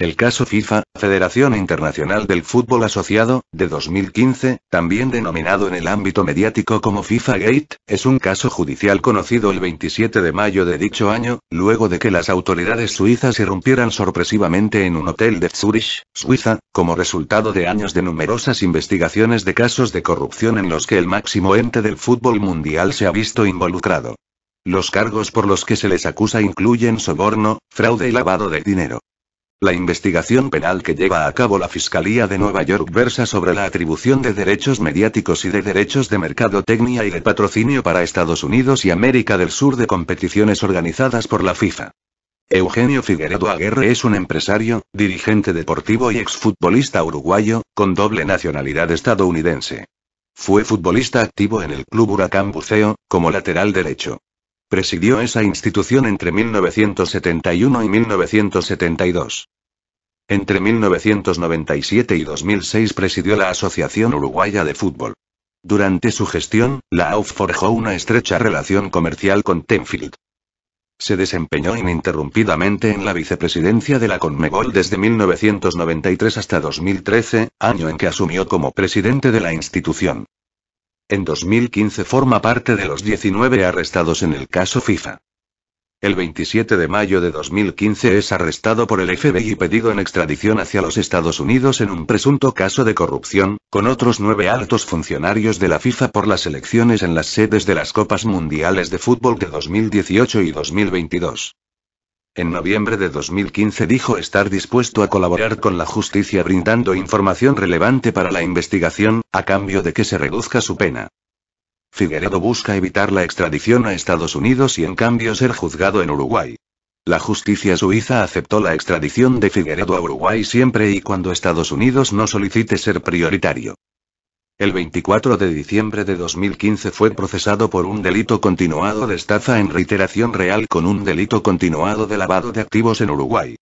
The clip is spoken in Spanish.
El caso FIFA, Federación Internacional del Fútbol Asociado, de 2015, también denominado en el ámbito mediático como FIFA Gate, es un caso judicial conocido el 27 de mayo de dicho año, luego de que las autoridades suizas irrumpieran sorpresivamente en un hotel de Zurich, Suiza, como resultado de años de numerosas investigaciones de casos de corrupción en los que el máximo ente del fútbol mundial se ha visto involucrado. Los cargos por los que se les acusa incluyen soborno, fraude y lavado de dinero. La investigación penal que lleva a cabo la Fiscalía de Nueva York versa sobre la atribución de derechos mediáticos y de derechos de mercadotecnia y de patrocinio para Estados Unidos y América del Sur de competiciones organizadas por la FIFA. Eugenio Figueredo Aguirre es un empresario, dirigente deportivo y exfutbolista uruguayo, con doble nacionalidad estadounidense. Fue futbolista activo en el Club Huracán Buceo, como lateral derecho. Presidió esa institución entre 1971 y 1972. Entre 1997 y 2006 presidió la Asociación Uruguaya de Fútbol. Durante su gestión, la AUF forjó una estrecha relación comercial con Tenfield. Se desempeñó ininterrumpidamente en la vicepresidencia de la Conmebol desde 1993 hasta 2013, año en que asumió como presidente de la institución. En 2015 forma parte de los 19 arrestados en el caso FIFA. El 27 de mayo de 2015 es arrestado por el FBI y pedido en extradición hacia los Estados Unidos en un presunto caso de corrupción, con otros nueve altos funcionarios de la FIFA por las elecciones en las sedes de las Copas Mundiales de Fútbol de 2018 y 2022. En noviembre de 2015 dijo estar dispuesto a colaborar con la justicia brindando información relevante para la investigación, a cambio de que se reduzca su pena. Figueredo busca evitar la extradición a Estados Unidos y en cambio ser juzgado en Uruguay. La justicia suiza aceptó la extradición de Figueredo a Uruguay siempre y cuando Estados Unidos no solicite ser prioritario. El 24 de diciembre de 2015 fue procesado por un delito continuado de estafa en reiteración real con un delito continuado de lavado de activos en Uruguay.